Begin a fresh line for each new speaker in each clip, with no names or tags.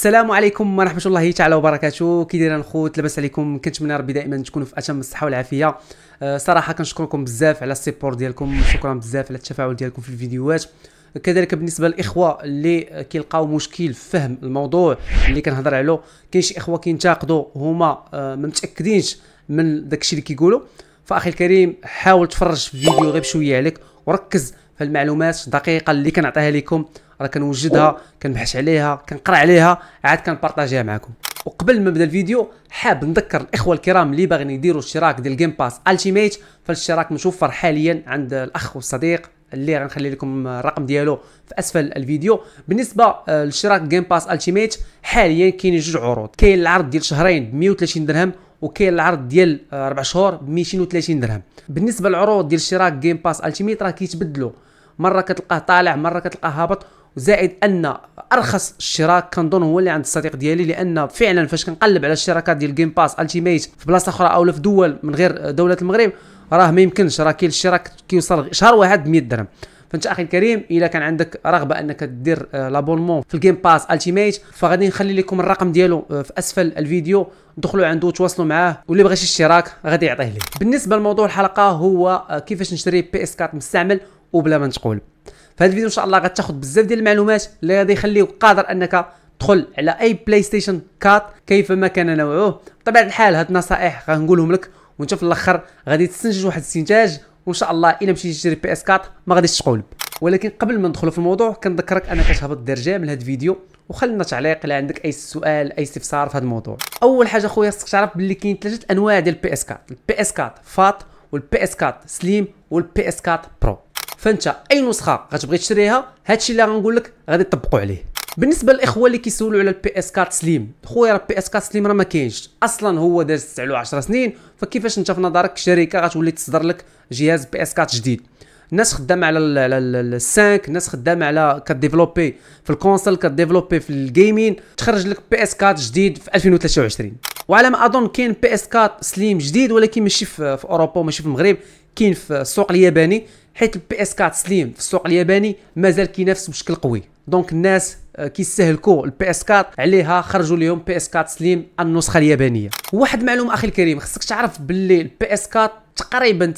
السلام عليكم ورحمه الله تعالى وبركاته كي دايرين الخوت لاباس عليكم كنتمنى ربي دائما تكونوا في اتم الصحه والعافيه آه، صراحه كنشكركم بزاف على السيبور ديالكم شكرا بزاف على التفاعل ديالكم في الفيديوهات كذلك بالنسبه للاخوه اللي كيلقاو مشكل في فهم الموضوع اللي كنهضر عليه كاين شي اخوه كينتقدوا هما آه، ما متاكدينش من داكشي اللي كيقولوا فاخي الكريم حاول تفرج في الفيديو غير بشويه عليك وركز فالمعلومات دقيقه اللي كنعطيها لكم راه كنوجدها كنبحث عليها كنقرا عليها عاد كنبارطاجيها معكم وقبل ما نبدا الفيديو حاب نذكر الاخوه الكرام اللي باغيين يديروا اشتراك ديال جيم باس التيميت فالاشتراك متوفر حاليا عند الاخ والصديق اللي غنخلي لكم الرقم ديالو في اسفل الفيديو بالنسبه آه، لاشتراك جيم باس التيميت حاليا كاين جوج عروض كاين العرض ديال شهرين ب 130 درهم وكاين العرض ديال 4 آه، شهور ب 230 درهم بالنسبه للعروض ديال اشتراك جيم باس التيميت راه كيتبدلوا مره كتلقاه طالع مره كتلقاه هابط زائد ان ارخص اشتراك كنظن هو اللي عند الصديق ديالي لان فعلا فاش كنقلب على الاشتراكات ديال جيم باس التيميت في بلاصه اخرى او في دول من غير دوله المغرب راه ما يمكنش راه كاين الاشتراك كيوصل شهر واحد 100 درهم فانت اخي الكريم الا كان عندك رغبه انك دير لابونمون في الجيم باس التيميت فغادي نخلي لكم الرقم ديالو في اسفل الفيديو دخلوا عنده وتواصلوا معاه واللي بغى شي اشتراك غادي يعطيه لي بالنسبه لموضوع الحلقه هو كيفاش نشري بي اس 4 مستعمل وبلا ما تقول فهاد الفيديو ان شاء الله غتاخد بزاف ديال المعلومات اللي غادي يخليك قادر انك تدخل على اي بلاي ستيشن 4 كيف ما كان نوعه بطبيعه الحال هاد النصائح غنقولهم لك وانت في الاخر غادي تستنتج واحد الاستنتاج وان شاء الله الا مشيتي تشري بي اس 4 ما غاديش تقول ولكن قبل ما ندخلوا في الموضوع كنذكرك انك تهبط دير من هذا الفيديو وخلينا تعليق الا عندك اي سؤال اي استفسار في هذا الموضوع اول حاجه خويا خصك تعرف باللي كاين ثلاثه انواع ديال البي اس 4 البي اس 4 فات والبي اس 4 سليم والبي اس 4 برو فانت اي نسخه غتبغي تشريها هادشي اللي غنقول لك غادي تطبقوا عليه بالنسبه للاخوه اللي كيسولوا على البي اس 4 سليم خويا راه البي اس 4 سليم راه ما كاينش اصلا هو داز 9 له 10 سنين فكيفاش انت في نظرك شركه غتولي تصدر لك جهاز بي اس 4 جديد الناس خدامه على على الـ 5 الناس خدامه على كديفلوبي في الكونسول كديفلوبي في الجيمين تخرج لك بي اس 4 جديد في 2023 وعلى ما اظن كاين بي اس 4 سليم جديد ولكن ماشي في, اوروبا وماشي في المغرب كاين في السوق الياباني حيت البي اس 4 سليم في السوق الياباني مازال كينافس بشكل قوي دونك الناس آه، كيستهلكوا البي اس 4 عليها خرجوا لهم بي اس 4 سليم النسخه اليابانيه واحد المعلومه اخي الكريم خصك تعرف باللي البي اس 4 تقريبا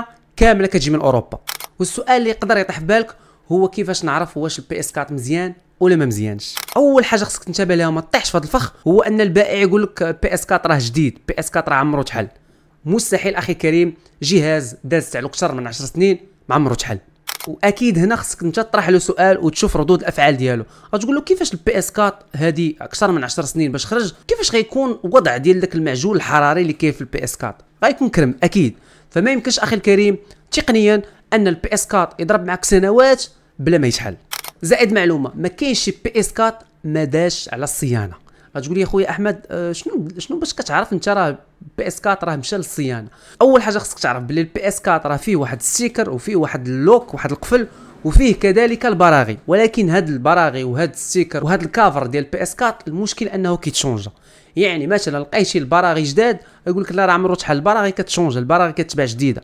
90% كامله كتجي من اوروبا والسؤال اللي يقدر يطيح في بالك هو كيفاش نعرف واش البي اس 4 مزيان ولا ما مزيانش اول حاجه خصك تنتبه لها وما تطيحش في هذا الفخ هو ان البائع يقول لك بي اس 4 راه جديد بي اس 4 راه عمرو تحل مستحيل اخي كريم جهاز داز على اكثر من 10 سنين ما عمرو تحل واكيد هنا خصك انت تطرح له سؤال وتشوف ردود الافعال ديالو غتقول له كيفاش البي اس 4 هذه اكثر من 10 سنين باش خرج كيفاش غيكون وضع ديال داك المعجون الحراري اللي كاين في البي اس 4 غيكون كرم اكيد فما يمكنش اخي الكريم تقنيا ان البي اس 4 يضرب معك سنوات بلا ما يشحل زائد معلومه ما كاينش شي بي اس 4 ما داش على الصيانه غتقول لي اخويا احمد آه، شنو شنو باش كتعرف انت راه بي اس 4 راه مشى للصيانه اول حاجه خصك تعرف بلي البي اس 4 راه فيه واحد السيكر وفيه واحد اللوك واحد القفل وفيه كذلك البراغي ولكن هاد البراغي وهاد السيكر وهاد الكافر ديال بي اس 4 المشكل انه كيتشونجا يعني مثلا لقيت شي البراغي جداد يقول لك لا راه عمرو شحال البراغي كتشونج البراغي كتباع جديده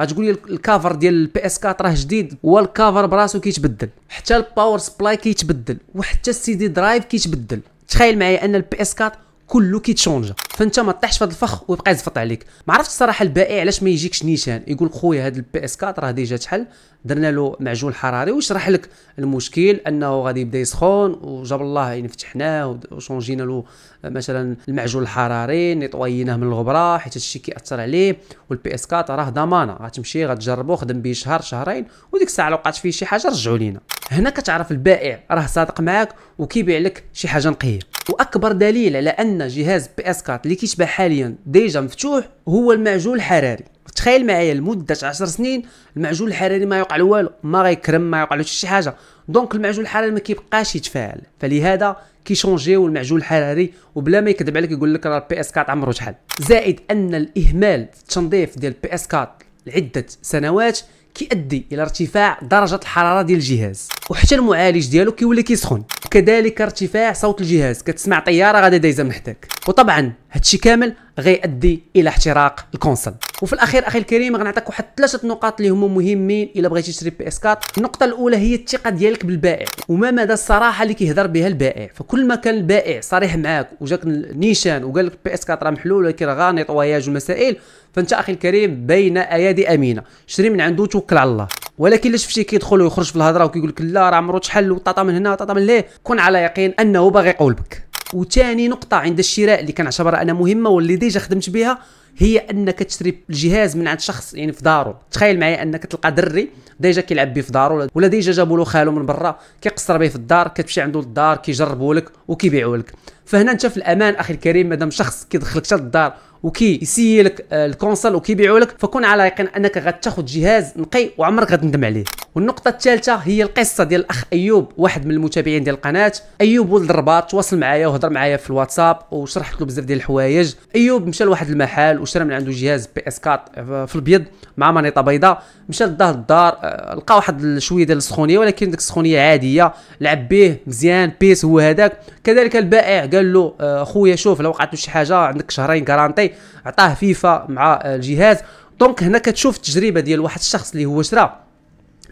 غتقول لي الكافر ديال البي اس 4 راه جديد والكافر براسو كيتبدل حتى الباور سبلاي كيتبدل وحتى السي دي درايف كيتبدل تخيل معايا ان البي اس 4 كله كيتشونج فانت ما طيحش في هذا الفخ ويبقى يزفط عليك ما عرفتش الصراحه البائع علاش ما يجيكش نيشان يقول خويا هذا البي اس 4 راه ديجا تحل درنا له معجون حراري ويشرح لك المشكل انه غادي يبدا يسخن وجاب الله يعني فتحناه وشونجينا له مثلا المعجون الحراري نيطويناه من الغبره حيت هادشي كياثر عليه والبي اس 4 راه ضمانه غتمشي غتجربو خدم به شهر شهرين وديك الساعه لو وقعت فيه شي حاجه رجعوا لينا هنا كتعرف البائع راه صادق معاك وكيبيع لك شي حاجه نقيه واكبر دليل على ان جهاز بي اس 4 اللي كيتباع حاليا ديجا مفتوح هو المعجون الحراري تخيل معايا لمده 10 سنين المعجون الحراري ما يوقع له والو ما غيكرم ما يوقع له شي حاجه دونك المعجون الحراري ما كيبقاش يتفاعل فلهذا كيشونجيو المعجون الحراري وبلا ما يكذب عليك يقول لك راه البي اس 4 عمره شحال زائد ان الاهمال في التنظيف ديال بي اس 4 لعده سنوات كيؤدي الى ارتفاع درجه الحراره ديال الجهاز وحتى المعالج ديالو كيولي كيسخن وكذلك ارتفاع صوت الجهاز كتسمع طياره غادا دايزه من حداك وطبعا هادشي كامل غيؤدي الى احتراق الكونسل وفي الاخير اخي الكريم غنعطيك واحد ثلاثه نقاط اللي هما مهمين الا بغيتي تشري بي اس 4 النقطه الاولى هي الثقه ديالك بالبائع وما مدى الصراحه اللي كيهضر بها البائع فكل ما كان البائع صريح معاك وجاك نيشان وقال لك بي اس 4 راه محلول ولكن راه نيطواياج ومسائل فانت اخي الكريم بين ايادي امينه شري من عنده وتوكل على الله ولكن الا شفتيه كيدخل ويخرج في الهضره وكيقول لك لا راه عمرو تحل وطاطا من هنا وطاطا من ليه كن على يقين انه باغي يقول بك وثاني نقطه عند الشراء اللي كنعتبرها انا مهمه واللي ديجا خدمت بها هي انك تشري الجهاز من عند شخص يعني في دارو تخيل معايا انك تلقى دري ديجا كيلعب به في دارو ولا ديجا جابوا له خالو من برا كيقصر به في الدار كتمشي عنده للدار كيجربوا لك وكيبيعوا لك فهنا انت في الامان اخي الكريم مادام شخص كيدخلك حتى للدار وكي يسيي لك آه، الكونسول وكيبيعوا لك فكون على يقين انك غتاخذ جهاز نقي وعمرك غتندم عليه والنقطه الثالثه هي القصه ديال الاخ ايوب واحد من المتابعين ديال القناه ايوب ولد الرباط تواصل معايا وهضر معايا في الواتساب وشرحت له بزاف ديال الحوايج ايوب مشى لواحد المحل وشرى من عنده جهاز بي اس 4 آه، في البيض مع مانيطه بيضاء مشى لداه الدار آه، لقى واحد شويه ديال السخونيه ولكن ديك السخونيه عاديه لعب به مزيان بيس هو هذاك كذلك البائع قال له آه، خويا شوف لو وقعت شي حاجه عندك شهرين كارانتي عطاه فيفا مع الجهاز دونك هنا كتشوف التجربه ديال واحد الشخص اللي هو شرا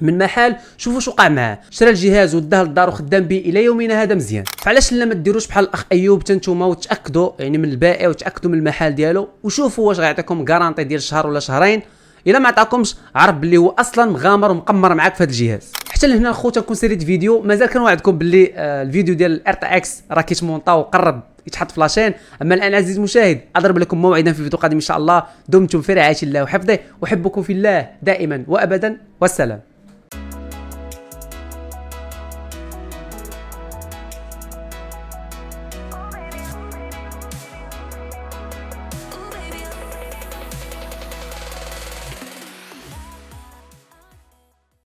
من محل شوفوا شو وقع معاه شرى الجهاز وداه للدار وخدام به الى يومنا هذا مزيان فعلاش لا ما ديروش بحال الاخ ايوب حتى نتوما وتاكدوا يعني من البائع وتاكدوا من المحل ديالو وشوفوا واش غيعطيكم غارانتي ديال شهر ولا شهرين الا ما عطاكمش عرف بلي هو اصلا مغامر ومقمر معاك في هذا الجهاز حتى لهنا الخوت كنكون ساليت فيديو مازال كنوعدكم بلي آه، الفيديو ديال الار تي اكس راه كيتمونطا وقرب يتحط فلاشين اما الان عزيزي المشاهد اضرب لكم موعدا في فيديو قادم ان شاء الله دمتم في رعايه الله وحفظه احبكم في الله دائما وابدا والسلام